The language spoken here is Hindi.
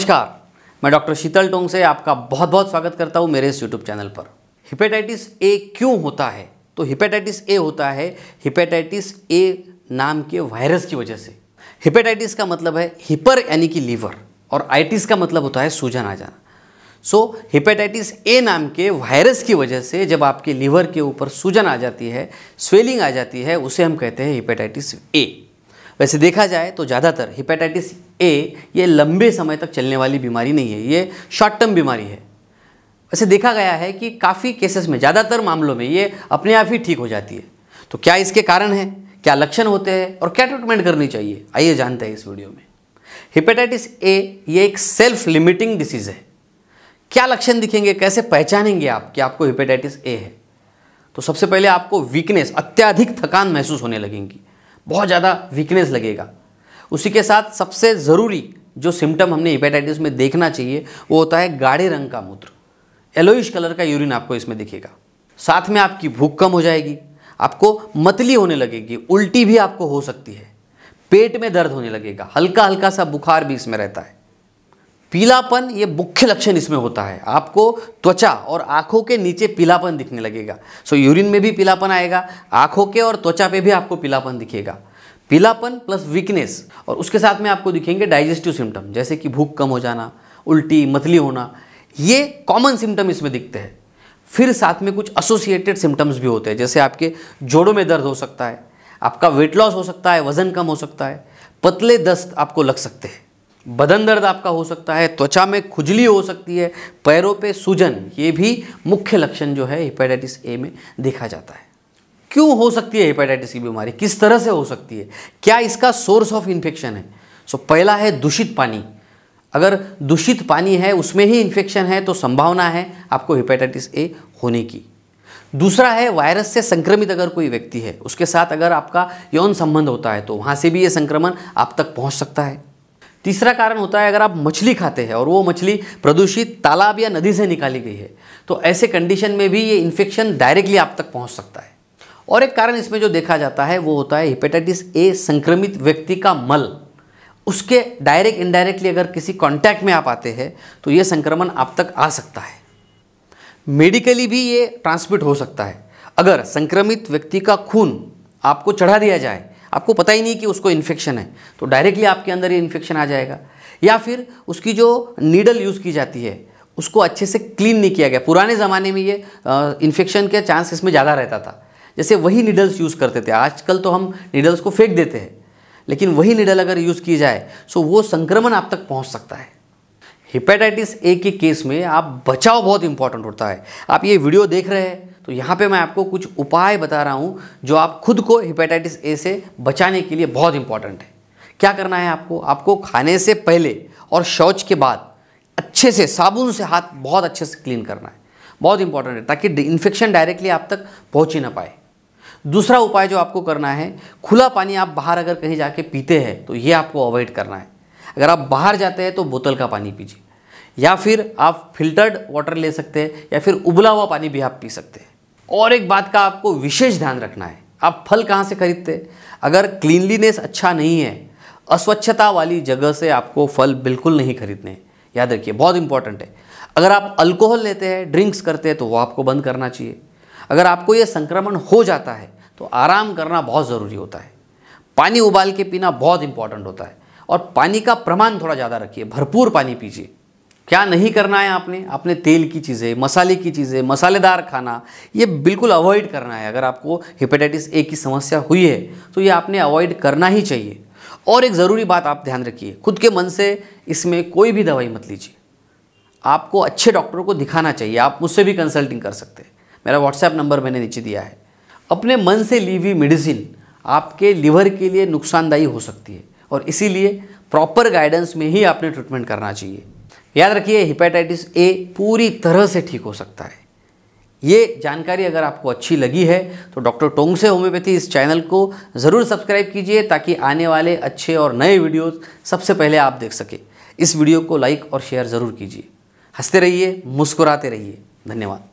नमस्कार मैं डॉक्टर शीतल टोंग से आपका बहुत बहुत स्वागत करता हूँ मेरे इस यूट्यूब चैनल पर हिपेटाइटिस ए क्यों होता है तो हिपेटाइटिस ए होता है हिपेटाइटिस ए नाम के वायरस की वजह से हिपेटाइटिस का मतलब है हिपर यानी कि लीवर और आइटिस का मतलब होता है सूजन आ जाना सो हिपेटाइटिस ए नाम के वायरस की वजह से जब आपके लीवर के ऊपर सूजन आ जाती है स्वेलिंग आ जाती है उसे हम कहते हैं हिपेटाइटिस ए वैसे देखा जाए तो ज़्यादातर हिपेटाइटिस ए ये लंबे समय तक चलने वाली बीमारी नहीं है ये शॉर्ट टर्म बीमारी है वैसे देखा गया है कि काफ़ी केसेस में ज़्यादातर मामलों में ये अपने आप ही ठीक हो जाती है तो क्या इसके कारण हैं क्या लक्षण होते हैं और क्या ट्रीटमेंट करनी चाहिए आइए जानते हैं इस वीडियो में हिपेटाइटिस ए ये एक सेल्फ लिमिटिंग डिसीज़ है क्या लक्षण दिखेंगे कैसे पहचानेंगे आप कि आपको हिपेटाइटिस ए है तो सबसे पहले आपको वीकनेस अत्याधिक थकान महसूस होने लगेंगी बहुत ज़्यादा वीकनेस लगेगा उसी के साथ सबसे ज़रूरी जो सिम्टम हमने हेपेटाइटिस में देखना चाहिए वो होता है गाढ़े रंग का मूत्र एलोइश कलर का यूरिन आपको इसमें दिखेगा साथ में आपकी भूख कम हो जाएगी आपको मतली होने लगेगी उल्टी भी आपको हो सकती है पेट में दर्द होने लगेगा हल्का हल्का सा बुखार भी इसमें रहता है पीलापन ये मुख्य लक्षण इसमें होता है आपको त्वचा और आंखों के नीचे पीलापन दिखने लगेगा सो यूरिन में भी पीलापन आएगा आंखों के और त्वचा पे भी आपको पीलापन दिखेगा पीलापन प्लस वीकनेस और उसके साथ में आपको दिखेंगे डाइजेस्टिव सिम्टम जैसे कि भूख कम हो जाना उल्टी मतली होना ये कॉमन सिम्टम इसमें दिखते हैं फिर साथ में कुछ एसोसिएटेड सिम्टम्स भी होते हैं जैसे आपके जोड़ों में दर्द हो सकता है आपका वेट लॉस हो सकता है वजन कम हो सकता है पतले दस्त आपको लग सकते हैं बदन दर्द आपका हो सकता है त्वचा में खुजली हो सकती है पैरों पे सूजन ये भी मुख्य लक्षण जो है हिपेटाइटिस ए में देखा जाता है क्यों हो सकती है हेपेटाइटिस की बीमारी किस तरह से हो सकती है क्या इसका सोर्स ऑफ इन्फेक्शन है सो so, पहला है दूषित पानी अगर दूषित पानी है उसमें ही इन्फेक्शन है तो संभावना है आपको हेपेटाइटिस ए होने की दूसरा है वायरस से संक्रमित अगर कोई व्यक्ति है उसके साथ अगर आपका यौन संबंध होता है तो वहाँ से भी ये संक्रमण आप तक पहुँच सकता है तीसरा कारण होता है अगर आप मछली खाते हैं और वो मछली प्रदूषित तालाब या नदी से निकाली गई है तो ऐसे कंडीशन में भी ये इन्फेक्शन डायरेक्टली आप तक पहुँच सकता है और एक कारण इसमें जो देखा जाता है वो होता है हेपेटाइटिस ए संक्रमित व्यक्ति का मल उसके डायरेक्ट इनडायरेक्टली अगर किसी कांटेक्ट में आप आते हैं तो ये संक्रमण आप तक आ सकता है मेडिकली भी ये ट्रांसमिट हो सकता है अगर संक्रमित व्यक्ति का खून आपको चढ़ा दिया जाए आपको पता ही नहीं कि उसको इन्फेक्शन है तो डायरेक्टली आपके अंदर ये इन्फेक्शन आ जाएगा या फिर उसकी जो नीडल यूज़ की जाती है उसको अच्छे से क्लीन नहीं किया गया पुराने ज़माने में ये इन्फेक्शन के चांस इसमें ज़्यादा रहता था जैसे वही निडल्स यूज़ करते थे आजकल तो हम निडल्स को फेंक देते हैं लेकिन वही निडल अगर यूज़ की जाए तो वो संक्रमण आप तक पहुँच सकता है हिपेटाइटिस ए के केस में आप बचाव बहुत इंपॉर्टेंट होता है आप ये वीडियो देख रहे हैं तो यहाँ पे मैं आपको कुछ उपाय बता रहा हूँ जो आप खुद को हिपेटाइटिस ए से बचाने के लिए बहुत इंपॉर्टेंट है क्या करना है आपको आपको खाने से पहले और शौच के बाद अच्छे से साबुन से हाथ बहुत अच्छे से क्लीन करना है बहुत इंपॉर्टेंट है ताकि इन्फेक्शन डायरेक्टली आप तक पहुँच ही ना पाए दूसरा उपाय जो आपको करना है खुला पानी आप बाहर अगर कहीं जाके पीते हैं तो ये आपको अवॉइड करना है अगर आप बाहर जाते हैं तो बोतल का पानी पीजिए या फिर आप फिल्टर्ड वाटर ले सकते हैं या फिर उबला हुआ पानी भी आप पी सकते हैं और एक बात का आपको विशेष ध्यान रखना है आप फल कहाँ से खरीदते हैं अगर क्लीनलीनेस अच्छा नहीं है अस्वच्छता वाली जगह से आपको फल बिल्कुल नहीं खरीदने याद रखिए बहुत इंपॉर्टेंट है अगर आप अल्कोहल लेते हैं ड्रिंक्स करते हैं तो वो आपको बंद करना चाहिए अगर आपको यह संक्रमण हो जाता है तो आराम करना बहुत ज़रूरी होता है पानी उबाल के पीना बहुत इंपॉर्टेंट होता है और पानी का प्रमाण थोड़ा ज़्यादा रखिए भरपूर पानी पीजिए क्या नहीं करना है आपने आपने तेल की चीज़ें मसाले की चीज़ें मसालेदार खाना ये बिल्कुल अवॉइड करना है अगर आपको हेपेटाइटिस ए की समस्या हुई है तो ये आपने अवॉइड करना ही चाहिए और एक ज़रूरी बात आप ध्यान रखिए खुद के मन से इसमें कोई भी दवाई मत लीजिए आपको अच्छे डॉक्टरों को दिखाना चाहिए आप मुझसे भी कंसल्टिंग कर सकते हैं मेरा व्हाट्सएप नंबर मैंने नीचे दिया है अपने मन से ली हुई मेडिसिन आपके लिवर के लिए नुकसानदायी हो सकती है और इसीलिए प्रॉपर गाइडेंस में ही आपने ट्रीटमेंट करना चाहिए याद रखिए हिपेटाइटिस ए पूरी तरह से ठीक हो सकता है ये जानकारी अगर आपको अच्छी लगी है तो डॉक्टर टोंग से होम्योपैथी इस चैनल को ज़रूर सब्सक्राइब कीजिए ताकि आने वाले अच्छे और नए वीडियोस सबसे पहले आप देख सकें इस वीडियो को लाइक और शेयर ज़रूर कीजिए हंसते रहिए मुस्कुराते रहिए धन्यवाद